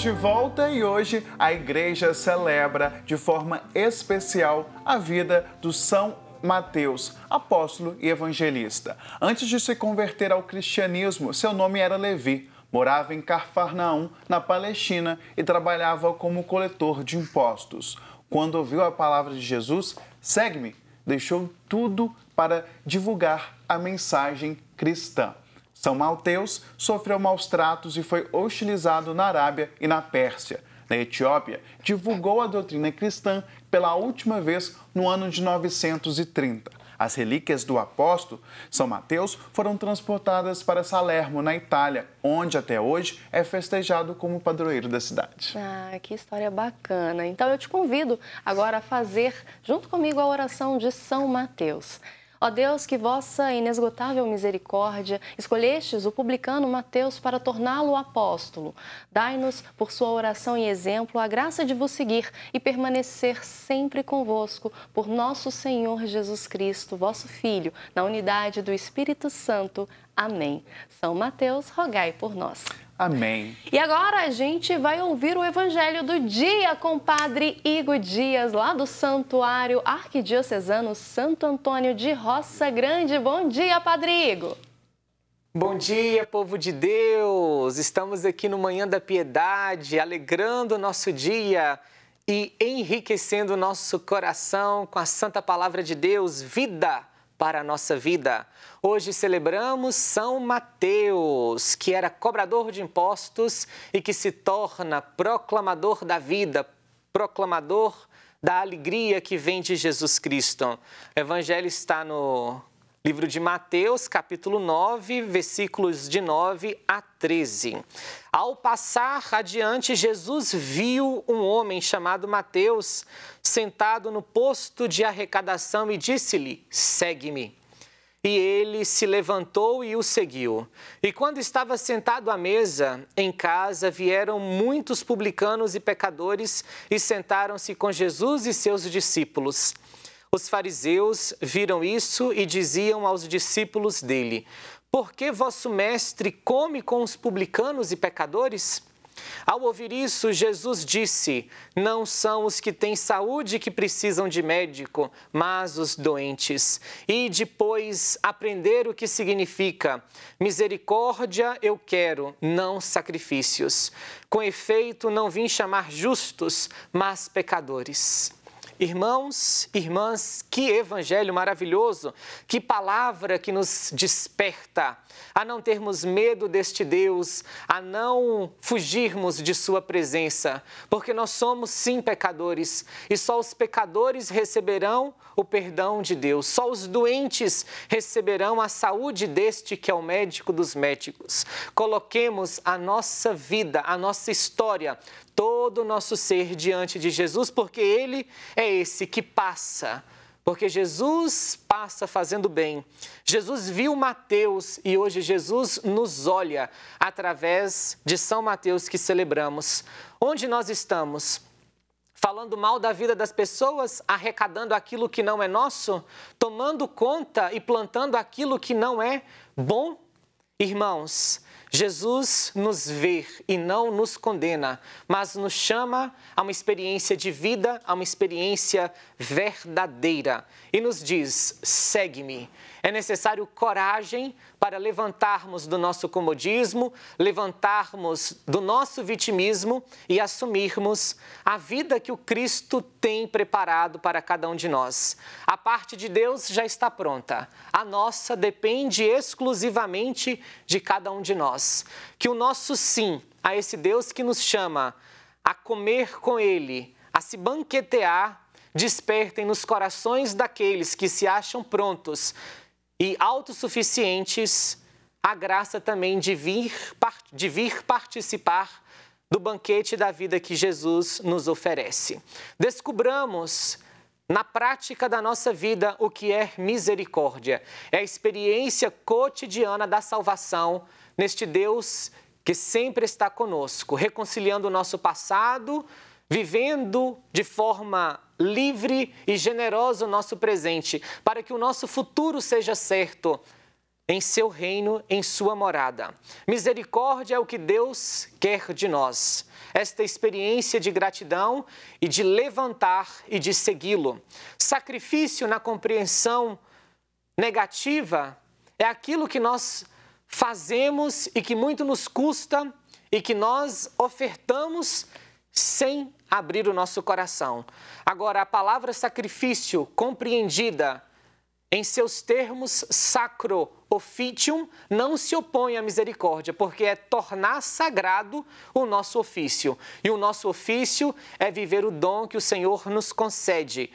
de volta e hoje a igreja celebra de forma especial a vida do São Mateus, apóstolo e evangelista. Antes de se converter ao cristianismo, seu nome era Levi. Morava em Carfarnaum, na Palestina, e trabalhava como coletor de impostos. Quando ouviu a palavra de Jesus, segue-me, deixou tudo para divulgar a mensagem cristã. São Mateus sofreu maus tratos e foi hostilizado na Arábia e na Pérsia. Na Etiópia, divulgou a doutrina cristã pela última vez no ano de 930. As relíquias do apóstolo São Mateus foram transportadas para Salermo, na Itália, onde até hoje é festejado como padroeiro da cidade. Ah, que história bacana. Então eu te convido agora a fazer junto comigo a oração de São Mateus. Ó Deus, que vossa inesgotável misericórdia escolhestes o publicano Mateus para torná-lo apóstolo. Dai-nos, por sua oração e exemplo, a graça de vos seguir e permanecer sempre convosco, por nosso Senhor Jesus Cristo, vosso Filho, na unidade do Espírito Santo. Amém. São Mateus, rogai por nós. Amém. E agora a gente vai ouvir o Evangelho do Dia com o Padre Igor Dias, lá do Santuário Arquidiocesano Santo Antônio de Roça Grande. Bom dia, Padre Igor. Bom dia, povo de Deus! Estamos aqui no Manhã da Piedade, alegrando o nosso dia e enriquecendo o nosso coração com a santa palavra de Deus, vida para a nossa vida. Hoje celebramos São Mateus, que era cobrador de impostos e que se torna proclamador da vida, proclamador da alegria que vem de Jesus Cristo. O evangelho está no Livro de Mateus, capítulo 9, versículos de 9 a 13. Ao passar adiante, Jesus viu um homem chamado Mateus sentado no posto de arrecadação e disse-lhe: Segue-me. E ele se levantou e o seguiu. E quando estava sentado à mesa em casa, vieram muitos publicanos e pecadores e sentaram-se com Jesus e seus discípulos. Os fariseus viram isso e diziam aos discípulos dele: Por que vosso mestre come com os publicanos e pecadores? Ao ouvir isso, Jesus disse: Não são os que têm saúde que precisam de médico, mas os doentes. E depois aprender o que significa: Misericórdia eu quero, não sacrifícios. Com efeito, não vim chamar justos, mas pecadores. Irmãos, irmãs, que evangelho maravilhoso, que palavra que nos desperta a não termos medo deste Deus, a não fugirmos de Sua presença, porque nós somos sim pecadores e só os pecadores receberão o perdão de Deus, só os doentes receberão a saúde deste que é o médico dos médicos. Coloquemos a nossa vida, a nossa história, todo o nosso ser diante de Jesus, porque Ele é esse que passa? Porque Jesus passa fazendo bem. Jesus viu Mateus e hoje Jesus nos olha através de São Mateus que celebramos. Onde nós estamos? falando mal da vida das pessoas, arrecadando aquilo que não é nosso, tomando conta e plantando aquilo que não é bom? Irmãos, Jesus nos vê e não nos condena, mas nos chama a uma experiência de vida, a uma experiência verdadeira e nos diz: segue-me. É necessário coragem para levantarmos do nosso comodismo, levantarmos do nosso vitimismo e assumirmos a vida que o Cristo tem preparado para cada um de nós. A parte de Deus já está pronta. A nossa depende exclusivamente de cada um de nós. Que o nosso sim a esse Deus que nos chama a comer com Ele, a se banquetear despertem nos corações daqueles que se acham prontos e autossuficientes a graça também de vir, de vir participar do banquete da vida que Jesus nos oferece. Descubramos na prática da nossa vida o que é misericórdia. É a experiência cotidiana da salvação neste Deus que sempre está conosco, reconciliando o nosso passado, vivendo de forma livre e generoso nosso presente, para que o nosso futuro seja certo em seu reino, em sua morada. Misericórdia é o que Deus quer de nós. Esta experiência de gratidão e de levantar e de segui-lo. Sacrifício na compreensão negativa é aquilo que nós fazemos e que muito nos custa e que nós ofertamos sem abrir o nosso coração. Agora, a palavra sacrifício, compreendida em seus termos sacro officium, não se opõe à misericórdia, porque é tornar sagrado o nosso ofício. E o nosso ofício é viver o dom que o Senhor nos concede,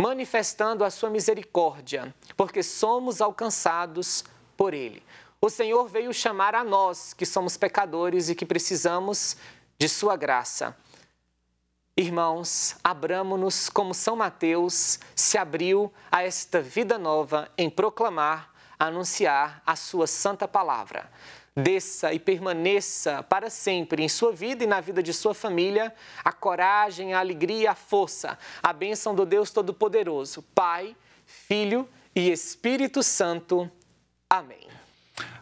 manifestando a sua misericórdia, porque somos alcançados por ele. O Senhor veio chamar a nós que somos pecadores e que precisamos de sua graça. Irmãos, abramos-nos como São Mateus se abriu a esta vida nova em proclamar, anunciar a sua santa palavra. Desça e permaneça para sempre em sua vida e na vida de sua família a coragem, a alegria, a força, a bênção do Deus Todo-Poderoso, Pai, Filho e Espírito Santo. Amém.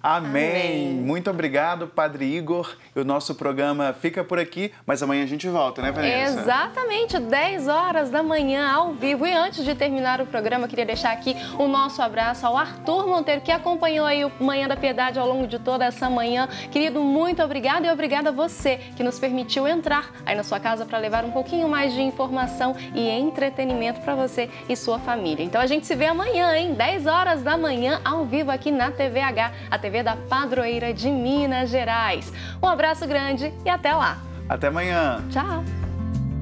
Amém. Amém. Muito obrigado, Padre Igor. O nosso programa fica por aqui, mas amanhã a gente volta, né, Vanessa? Exatamente, 10 horas da manhã ao vivo. E antes de terminar o programa, queria deixar aqui o nosso abraço ao Arthur Monteiro, que acompanhou aí o Manhã da Piedade ao longo de toda essa manhã. Querido, muito obrigado e obrigada a você que nos permitiu entrar aí na sua casa para levar um pouquinho mais de informação e entretenimento para você e sua família. Então a gente se vê amanhã, hein? 10 horas da manhã ao vivo aqui na TVH a TV da Padroeira de Minas Gerais. Um abraço grande e até lá. Até amanhã. Tchau.